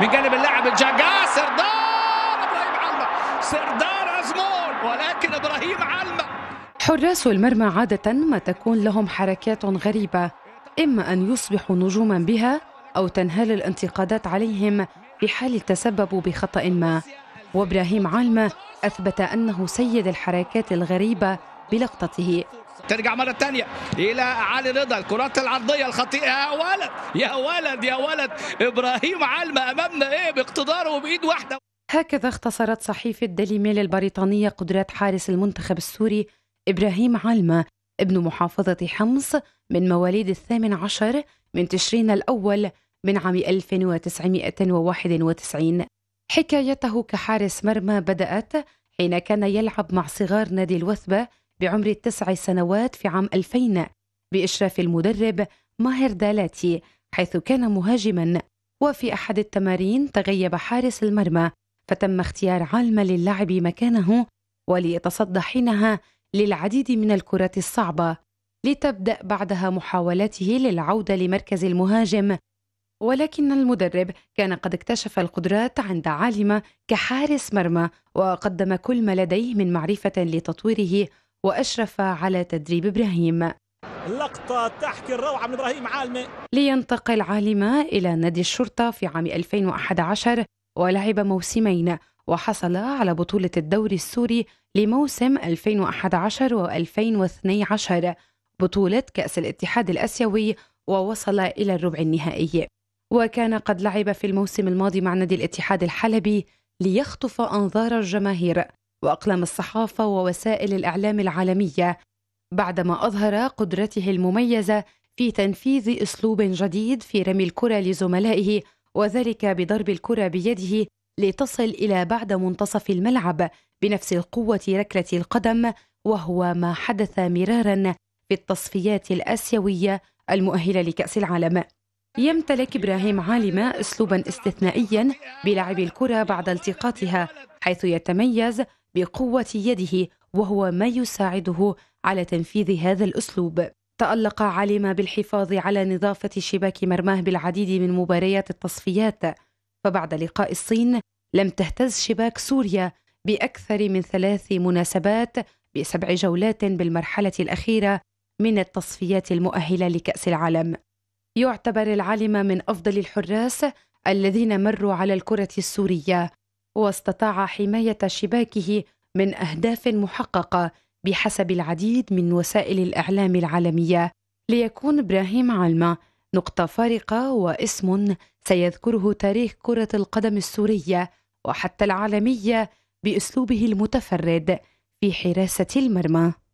من جانب اللاعب الجاجا سردار ابراهيم علمة سردار أزمون ولكن ابراهيم علمة حراس المرمى عادة ما تكون لهم حركات غريبة إما أن يصبحوا نجوما بها أو تنهال الانتقادات عليهم في حال تسببوا بخطأ ما وابراهيم علمة أثبت أنه سيد الحركات الغريبة بلقطته ترجع مرة تانية إلى علي رضا الكرات العرضية الخطيئة يا ولد يا ولد يا ولد إبراهيم علمة أمامنا إيه باقتداره وبإيد واحدة هكذا اختصرت صحيفة ديلي ميل البريطانية قدرات حارس المنتخب السوري إبراهيم علمة ابن محافظة حمص من مواليد الثامن عشر من تشرين الأول من عام 1991 حكايته كحارس مرمى بدأت حين كان يلعب مع صغار نادي الوثبة بعمر التسع سنوات في عام 2000 بإشراف المدرب ماهر دالاتي حيث كان مهاجما وفي أحد التمارين تغيب حارس المرمى فتم اختيار عالمة للعب مكانه وليتصدى حينها للعديد من الكرات الصعبة لتبدأ بعدها محاولاته للعودة لمركز المهاجم ولكن المدرب كان قد اكتشف القدرات عند عالمة كحارس مرمى وقدم كل ما لديه من معرفة لتطويره وأشرف على تدريب إبراهيم لقطة تحكي الروعة من إبراهيم عالمة لينتقل عالمة إلى نادي الشرطة في عام 2011 ولعب موسمين وحصل على بطولة الدوري السوري لموسم 2011 و2012 بطولة كأس الاتحاد الأسيوي ووصل إلى الربع النهائي وكان قد لعب في الموسم الماضي مع نادي الاتحاد الحلبي ليخطف أنظار الجماهير واقلام الصحافه ووسائل الاعلام العالميه بعدما اظهر قدرته المميزه في تنفيذ اسلوب جديد في رمي الكره لزملائه وذلك بضرب الكره بيده لتصل الى بعد منتصف الملعب بنفس القوه ركله القدم وهو ما حدث مرارا في التصفيات الاسيويه المؤهله لكاس العالم يمتلك ابراهيم عالمه اسلوبا استثنائيا بلعب الكره بعد التقاطها حيث يتميز بقوه يده وهو ما يساعده على تنفيذ هذا الاسلوب تالق علم بالحفاظ على نظافه شباك مرماه بالعديد من مباريات التصفيات فبعد لقاء الصين لم تهتز شباك سوريا باكثر من ثلاث مناسبات بسبع جولات بالمرحله الاخيره من التصفيات المؤهله لكاس العالم يعتبر العالم من افضل الحراس الذين مروا على الكره السوريه واستطاع حماية شباكه من أهداف محققة بحسب العديد من وسائل الإعلام العالمية ليكون إبراهيم علمة نقطة فارقة واسم سيذكره تاريخ كرة القدم السورية وحتى العالمية بأسلوبه المتفرد في حراسة المرمى